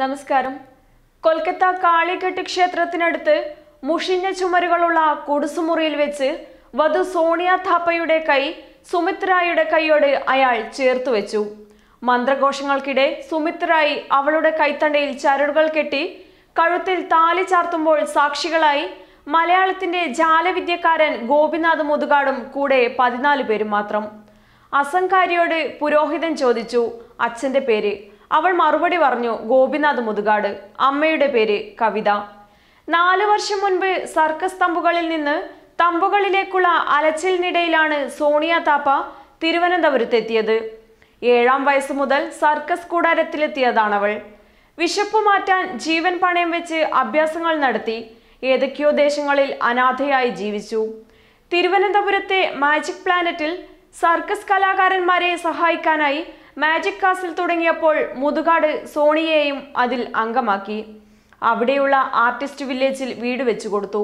നമസ്കാരം കൊൽക്കത്ത കാളിഘട്ട് ക്ഷേത്രത്തിനടുത്ത് മുഷിഞ്ഞ ചുമരുകളുള്ള കുടുസുമുറിയിൽ വെച്ച് വധു സോണിയ താപ്പയുടെ കൈ സുമിത്രായുടെ കൈയോട് അയാൾ ചേർത്തു വെച്ചു മന്ത്രഘോഷങ്ങൾക്കിടെ സുമിത്രായി അവളുടെ കൈത്തണ്ടയിൽ ചരടുകൾ കെട്ടി കഴുത്തിൽ താലി ചാർത്തുമ്പോൾ സാക്ഷികളായി മലയാളത്തിന്റെ ജാലവിദ്യക്കാരൻ ഗോപിനാഥ് മുതുകാടും കൂടെ പതിനാല് പേരും മാത്രം അസംകാരിയോട് പുരോഹിതൻ ചോദിച്ചു അച്ഛന്റെ പേര് അവൾ മറുപടി പറഞ്ഞു ഗോപിനാഥ് മുതുകാട് അമ്മയുടെ പേര് കവിത നാല് വർഷം മുൻപ് സർക്കസ് തമ്പുകളിൽ നിന്ന് തമ്പുകളിലേക്കുള്ള അലച്ചിലിനിടയിലാണ് സോണിയ താപ്പ തിരുവനന്തപുരത്തെത്തിയത് ഏഴാം വയസ്സ് മുതൽ സർക്കസ് കൂടാരത്തിലെത്തിയതാണവൾ വിശപ്പ് മാറ്റാൻ ജീവൻ പണയം വെച്ച് അഭ്യാസങ്ങൾ നടത്തി ഏതൊക്കെയോ ദേശങ്ങളിൽ അനാഥയായി ജീവിച്ചു തിരുവനന്തപുരത്തെ മാജിക് പ്ലാനറ്റിൽ സർക്കസ് കലാകാരന്മാരെ സഹായിക്കാനായി മാജിക് കാസിൽ തുടങ്ങിയപ്പോൾ മുതുകാട് സോണിയെയും അതിൽ അംഗമാക്കി അവിടെയുള്ള ആർട്ടിസ്റ്റ് വില്ലേജിൽ വീട് വെച്ചു കൊടുത്തു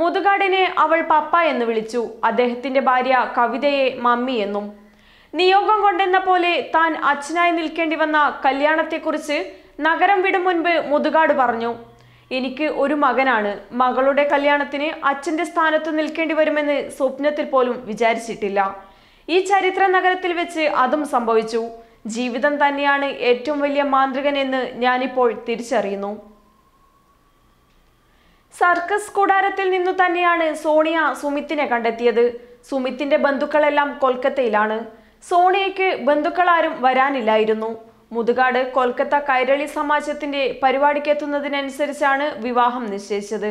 മുതുകാടിനെ അവൾ പപ്പ എന്ന് വിളിച്ചു അദ്ദേഹത്തിന്റെ ഭാര്യ കവിതയെ മമ്മി എന്നും നിയോഗം കൊണ്ടെന്ന പോലെ താൻ അച്ഛനായി നിൽക്കേണ്ടി വന്ന കല്യാണത്തെക്കുറിച്ച് നഗരം വിടും മുൻപ് മുതുകാട് പറഞ്ഞു എനിക്ക് ഒരു മകനാണ് മകളുടെ കല്യാണത്തിന് അച്ഛൻ്റെ സ്ഥാനത്ത് നിൽക്കേണ്ടി വരുമെന്ന് സ്വപ്നത്തിൽ പോലും വിചാരിച്ചിട്ടില്ല ഈ ചരിത്ര നഗരത്തിൽ വെച്ച് അതും സംഭവിച്ചു ജീവിതം തന്നെയാണ് ഏറ്റവും വലിയ മാന്ത്രികൻ എന്ന് ഞാനിപ്പോൾ തിരിച്ചറിയുന്നു സർക്കസ് കൂടാരത്തിൽ നിന്നു തന്നെയാണ് സോണിയ സുമിത്തിനെ കണ്ടെത്തിയത് സുമിത്തിന്റെ ബന്ധുക്കളെല്ലാം കൊൽക്കത്തയിലാണ് സോണിയയ്ക്ക് ബന്ധുക്കളാരും വരാനില്ലായിരുന്നു മുതുകാട് കൊൽക്കത്ത കൈരളി സമാജത്തിന്റെ എത്തുന്നതിനനുസരിച്ചാണ് വിവാഹം നിശ്ചയിച്ചത്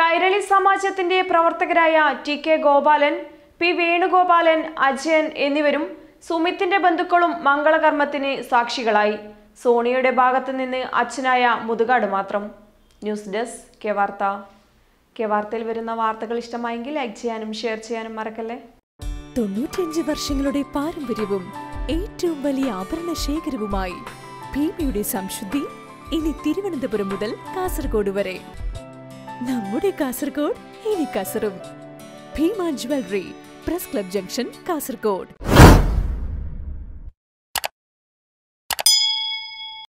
കൈരളി സമാജത്തിന്റെ പ്രവർത്തകരായ T K Gopalan P Venugopalan Ajayan എന്നിവരും സുമിത്തിന്റെ ബന്ധുക്കളും മംഗളകർമ്മത്തിന് സാക്ഷികളായി സോണിയുടെ ഭാഗത്തു നിന്ന് അച്ഛനായ മുതുകാട് മാത്രം news desk K Vartha K വാർത്തയിൽ വരുന്ന വാർത്തകൾ ഇഷ്ടമായെങ്കിൽ ലൈക്ക് ചെയ്യാനും ഷെയർ ചെയ്യാനും മറക്കല്ലേ തൊണ്ണൂറ്റിയഞ്ച് വർഷങ്ങളുടെ പാരമ്പര്യവും ഏറ്റവും വലിയ ആഭരണ ശേഖരവുമായി ഭീമിയുടെ സംശുദ്ധി ഇനി തിരുവനന്തപുരം മുതൽ കാസർഗോഡ് വരെ നമ്മുടെ കാസർഗോഡ് ഇനി കസറും Bhima jewellery press club junction Kasaragod